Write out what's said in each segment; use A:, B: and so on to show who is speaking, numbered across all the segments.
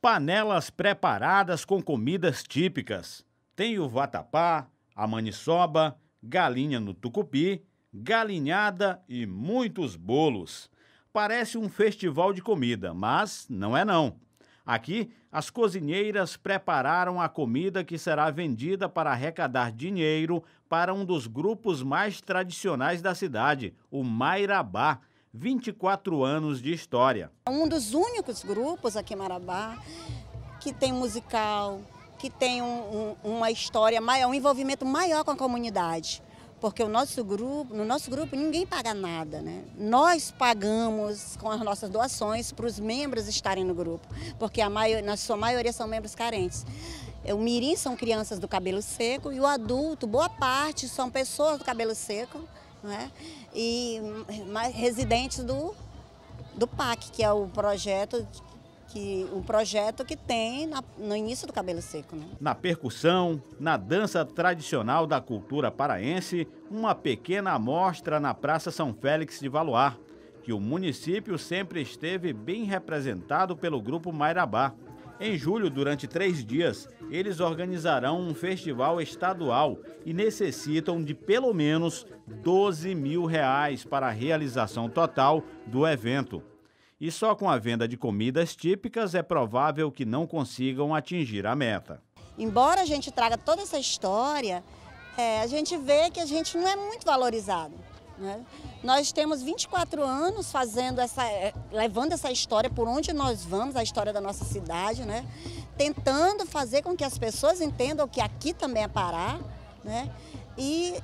A: panelas preparadas com comidas típicas. Tem o vatapá, a maniçoba, galinha no tucupi, galinhada e muitos bolos. Parece um festival de comida, mas não é não. Aqui, as cozinheiras prepararam a comida que será vendida para arrecadar dinheiro para um dos grupos mais tradicionais da cidade, o Mairabá, 24 anos de história.
B: É um dos únicos grupos aqui em Marabá que tem musical, que tem um, um, uma história maior, um envolvimento maior com a comunidade. Porque o nosso grupo, no nosso grupo ninguém paga nada, né? Nós pagamos com as nossas doações para os membros estarem no grupo, porque a maior, na sua maioria são membros carentes. É, o mirim são crianças do cabelo seco e o adulto, boa parte, são pessoas do cabelo seco né? e mais residentes do, do PAC, que é o projeto que um projeto que tem na, no início do cabelo seco. Né?
A: Na percussão, na dança tradicional da cultura paraense, uma pequena amostra na Praça São Félix de Valoar, que o município sempre esteve bem representado pelo grupo Mairabá. Em julho, durante três dias, eles organizarão um festival estadual e necessitam de pelo menos 12 mil reais para a realização total do evento. E só com a venda de comidas típicas é provável que não consigam atingir a meta.
B: Embora a gente traga toda essa história, é, a gente vê que a gente não é muito valorizado. Né? Nós temos 24 anos fazendo essa, eh, levando essa história por onde nós vamos, a história da nossa cidade, né? tentando fazer com que as pessoas entendam que aqui também é Pará. Né? E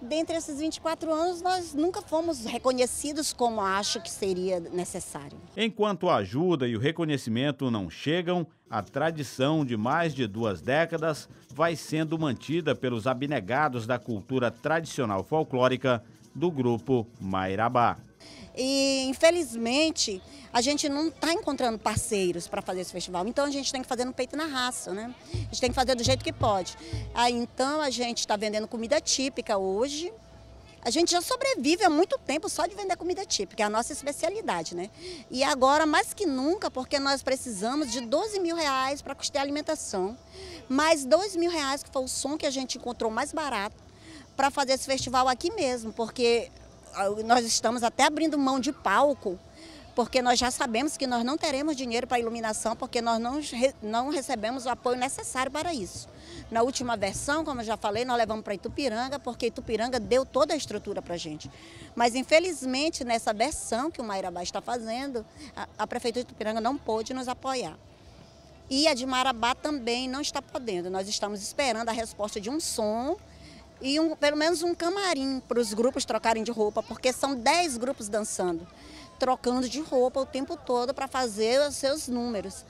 B: dentre esses 24 anos, nós nunca fomos reconhecidos como acho que seria necessário.
A: Enquanto a ajuda e o reconhecimento não chegam, a tradição de mais de duas décadas vai sendo mantida pelos abnegados da cultura tradicional folclórica do grupo Mairabá.
B: E infelizmente a gente não está encontrando parceiros para fazer esse festival. Então a gente tem que fazer no peito na raça, né? A gente tem que fazer do jeito que pode. Aí então a gente está vendendo comida típica hoje. A gente já sobrevive há muito tempo só de vender comida típica, é a nossa especialidade, né? E agora, mais que nunca, porque nós precisamos de 12 mil reais para custear a alimentação, mais 2 mil reais, que foi o som que a gente encontrou mais barato, para fazer esse festival aqui mesmo, porque ah, nós estamos até abrindo mão de palco, porque nós já sabemos que nós não teremos dinheiro para iluminação, porque nós não, não recebemos o apoio necessário para isso. Na última versão, como eu já falei, nós levamos para Itupiranga, porque Itupiranga deu toda a estrutura para a gente. Mas, infelizmente, nessa versão que o Mairabá está fazendo, a, a Prefeitura de Itupiranga não pôde nos apoiar. E a de Marabá também não está podendo. Nós estamos esperando a resposta de um som e um, pelo menos um camarim para os grupos trocarem de roupa, porque são 10 grupos dançando, trocando de roupa o tempo todo para fazer os seus números.